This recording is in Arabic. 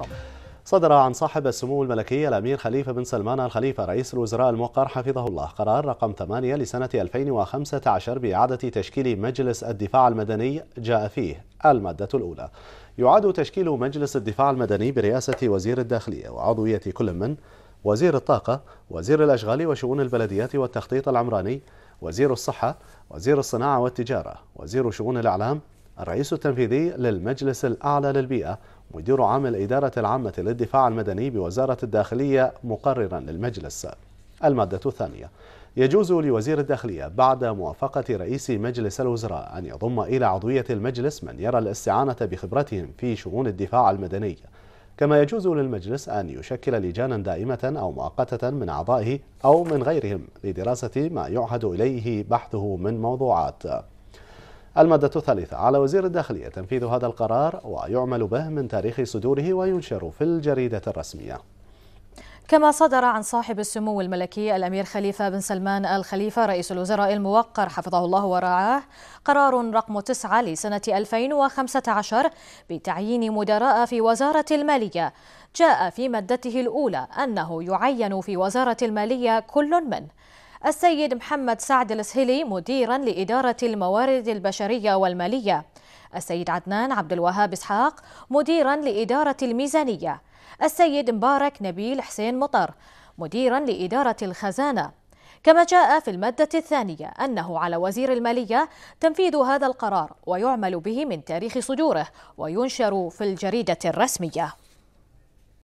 إليكم صدر عن صاحب السمو الملكي الأمير خليفة بن سلمان الخليفة رئيس الوزراء الموقر حفظه الله قرار رقم 8 لسنة 2015 بإعادة تشكيل مجلس الدفاع المدني جاء فيه المادة الأولى يعاد تشكيل مجلس الدفاع المدني برئاسة وزير الداخلية وعضوية كل من وزير الطاقة وزير الأشغال وشؤون البلديات والتخطيط العمراني وزير الصحة وزير الصناعة والتجارة وزير شؤون الإعلام الرئيس التنفيذي للمجلس الأعلى للبيئة مدير عام الإدارة العامة للدفاع المدني بوزارة الداخلية مقررا للمجلس المادة الثانية يجوز لوزير الداخلية بعد موافقة رئيس مجلس الوزراء أن يضم إلى عضوية المجلس من يرى الاستعانة بخبرتهم في شؤون الدفاع المدني كما يجوز للمجلس أن يشكل لجانا دائمة أو مؤقتة من أعضائه أو من غيرهم لدراسة ما يعهد إليه بحثه من موضوعات المادة الثالثة على وزير الداخلية تنفيذ هذا القرار ويعمل به من تاريخ صدوره وينشر في الجريدة الرسمية كما صدر عن صاحب السمو الملكي الأمير خليفة بن سلمان الخليفة رئيس الوزراء الموقر حفظه الله ورعاه قرار رقم 9 لسنة 2015 بتعيين مدراء في وزارة المالية جاء في مادته الأولى أنه يعين في وزارة المالية كل من السيد محمد سعد السهيلي مديرا لإدارة الموارد البشرية والمالية السيد عدنان عبد الوهاب إسحاق مديرا لإدارة الميزانية السيد مبارك نبيل حسين مطر مديرا لإدارة الخزانة كما جاء في المادة الثانية أنه على وزير المالية تنفيذ هذا القرار ويعمل به من تاريخ صدوره وينشر في الجريدة الرسمية